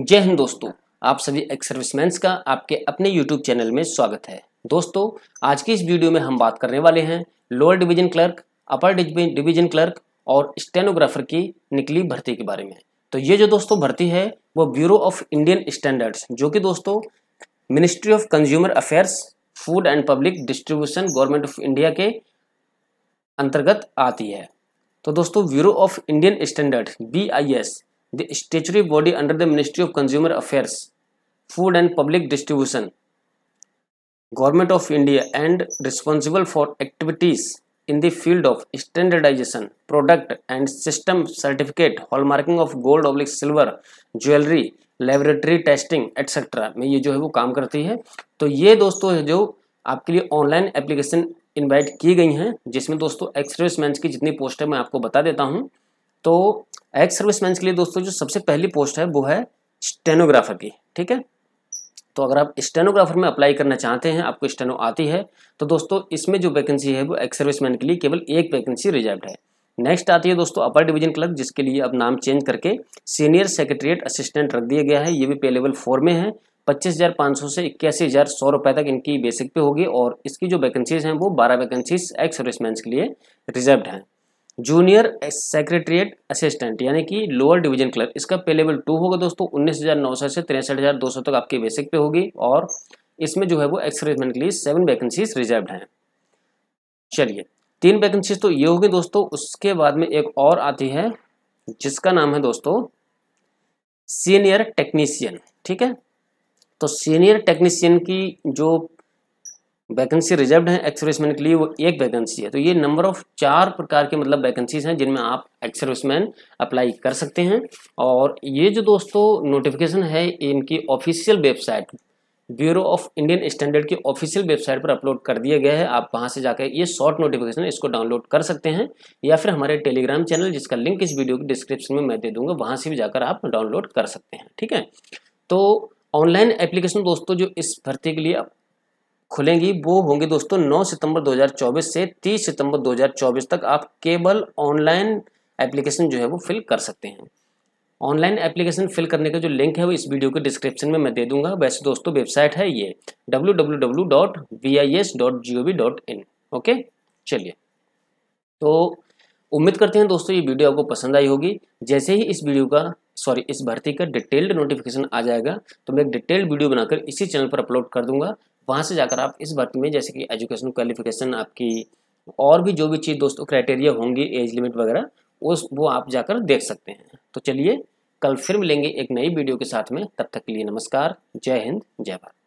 जय हिंद दोस्तों आप सभी एक्स का आपके अपने यूट्यूब चैनल में स्वागत है दोस्तों आज की इस वीडियो में हम बात करने वाले हैं lower division clerk upper division clerk और स्टेनोग्राफर की निकली भर्ती के बारे में तो ये जो दोस्तों भर्ती है वो ब्यूरो ऑफ इंडियन स्टैंडर्ड्स जो कि दोस्तों ministry of consumer affairs food and public distribution government of India के अंतर्गत आती है तो दोस्तों bureau of Indian standard B I S the statutory body under the ministry of consumer affairs food and public distribution government of india and responsible for activities in the field of standardization product and system certificate hallmarking of gold oblique silver jewellery laboratory testing etcetera में ये जो है वो काम करती है तो ये दोस्तों जो आपके लिए ऑनलाइन एप्लीकेशन इनवाइट की गई हैं जिसमें दोस्तों एक्स सर्विस की जितनी पोस्ट है मैं आपको बता देता हूँ तो एक्स सर्विसमैन के लिए दोस्तों जो सबसे पहली पोस्ट है वो है स्टेनोग्राफर की ठीक है तो अगर आप स्टेनोग्राफर में अप्लाई करना चाहते हैं आपको स्टेनो आती है तो दोस्तों इसमें जो वैकेंसी है वो एक्स सर्विसमैन के लिए केवल एक वैकेंसी रिजर्व है नेक्स्ट आती है दोस्तों अपर डिवीजन क्लर्क जिसके लिए अब नाम चेंज करके सीनियर सेक्रेटरीट असिस्टेंट रख दिया गया है ये भी पे लेवल फोर में है पच्चीस हज़ार पाँच सौ से इक्यासी हज़ार सौ रुपए तक इनकी बेसिक पे होगी और इसकी जो वैकेंसीज हैं वो बारह वैकेंसीज एक्स सर्विसमैन के लिए रिजर्व हैं जूनियर सेक्रेटरीट असिस्टेंट यानी कि लोअर डिवीजन क्लर्क इसका पे लेवल टू होगा दोस्तों उन्नीस हज़ार नौ सौ से तिरसठ हज़ार दो सौ तक आपकी बेसिक पे होगी और इसमें जो है वो एक्सरेजमेंट के लिए सेवन वैकेंसीज रिजर्व हैं चलिए तीन वैकेंसीज तो ये होगी दोस्तों उसके बाद में एक और आती है जिसका नाम है दोस्तों सीनियर टेक्नीशियन ठीक है तो सीनियर टेक्नीशियन की जो वैकेंसी रिजर्व है एक्स सर्विसमैन के लिए वो एक वैकेंसी है तो ये नंबर ऑफ चार प्रकार के मतलब वैकेंसीज हैं जिनमें आप एक्स सर्विसमैन अप्लाई कर सकते हैं और ये जो दोस्तों नोटिफिकेशन है इनकी official website bureau of Indian standard की ऑफिशियल वेबसाइट पर अपलोड कर दिया गया है आप वहाँ से जाकर ये शॉर्ट नोटिफिकेशन इसको डाउनलोड कर सकते हैं या फिर हमारे टेलीग्राम चैनल जिसका लिंक इस वीडियो के डिस्क्रिप्शन में मैं दे दूंगा वहाँ से भी जाकर आप डाउनलोड कर सकते हैं ठीक है तो ऑनलाइन एप्लीकेशन दोस्तों जो इस भर्ती के लिए खुलेंगी वो होंगे दोस्तों 9 सितंबर 2024 से 30 सितंबर 2024 तक आप केवल ऑनलाइन एप्लीकेशन जो है वो फिल कर सकते हैं ऑनलाइन एप्लीकेशन फिल करने का जो लिंक है वो इस वीडियो के डिस्क्रिप्शन में मैं दे दूंगा वैसे दोस्तों वेबसाइट है ये www.vis.gov.in ओके चलिए तो उम्मीद करते हैं दोस्तों ये वीडियो आपको पसंद आई होगी जैसे ही इस वीडियो का सॉरी इस भर्ती का डिटेल्ड नोटिफिकेशन आ जाएगा तो मैं एक डिटेल्ड वीडियो बनाकर इसी चैनल पर अपलोड कर दूंगा वहाँ से जाकर आप इस भर्ती में जैसे कि एजुकेशन क्वालिफिकेशन आपकी और भी जो भी चीज़ दोस्तों क्राइटेरिया होंगी एज लिमिट वगैरह उस वो आप जाकर देख सकते हैं तो चलिए कल फिर मिलेंगे एक नई वीडियो के साथ में तब तक के लिए नमस्कार जय हिंद जय भारत